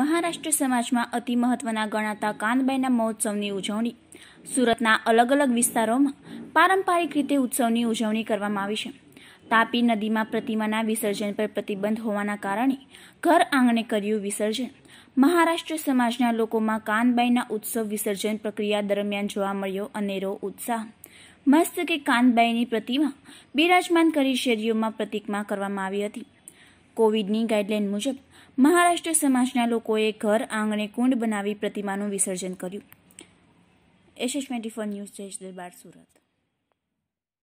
મહારાષ્ટ્ર સમાજમાં અતિ મહત્વના ગણાતા કાનબાઈના મહોત્સવની ઉજવણી સુરતના અલગ અલગ વિસ્તારોમાં પારંપારિક રીતે ઉત્સવની ઉજવણી કરવામાં આવી છે તાપી નદીમાં પ્રતિમાના વિસર્જન પર પ્રતિબંધ હોવાના કારણે ઘર આંગણે કર્યું વિસર્જન મહારાષ્ટ્ર સમાજના લોકોમાં કાનબાઈના ઉત્સવ વિસર્જન પ્રક્રિયા દરમિયાન જોવા મળ્યો અનેરો ઉત્સાહ મસ્તકે કાનબાઈની પ્રતિમા બિરાજમાન કરી શેરીઓમાં પ્રતિકમા કરવામાં આવી હતી કોવિડની ગાઈડલાઈન મુજબ મહારાષ્ટ્ર સમાજના લોકોએ ઘર આંગણે કુંડ બનાવી પ્રતિમાનું વિસર્જન કર્યું SS twenty four news Jayesh Darbar Surat